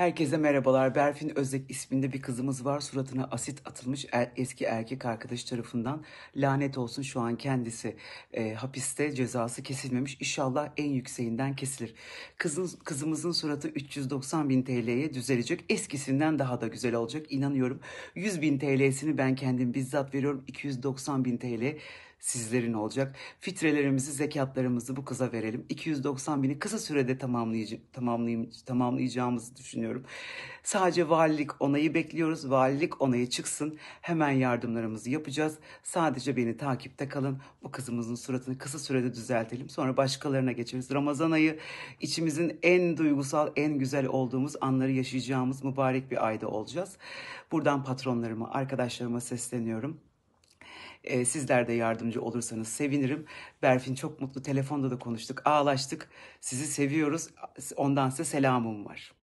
Herkese merhabalar. Berfin Özek isminde bir kızımız var. Suratına asit atılmış er, eski erkek arkadaş tarafından. Lanet olsun şu an kendisi e, hapiste cezası kesilmemiş. İnşallah en yükseğinden kesilir. Kızın, kızımızın suratı 390 bin TL'ye düzelecek. Eskisinden daha da güzel olacak. inanıyorum. 100 bin TL'sini ben kendim bizzat veriyorum. 290 bin TL sizlerin olacak. Fitrelerimizi, zekatlarımızı bu kıza verelim. 290 bini kısa sürede tamamlayıcı, tamamlayayım, tamamlayacağımızı düşünüyorum. Sadece valilik onayı bekliyoruz. Valilik onayı çıksın. Hemen yardımlarımızı yapacağız. Sadece beni takipte kalın. Bu kızımızın suratını kısa sürede düzeltelim. Sonra başkalarına geçeriz. Ramazan ayı içimizin en duygusal, en güzel olduğumuz anları yaşayacağımız mübarek bir ayda olacağız. Buradan patronlarıma, arkadaşlarıma sesleniyorum. E, sizler de yardımcı olursanız sevinirim. Berfin çok mutlu. Telefonda da konuştuk, ağlaştık. Sizi seviyoruz. Ondan size selamım var.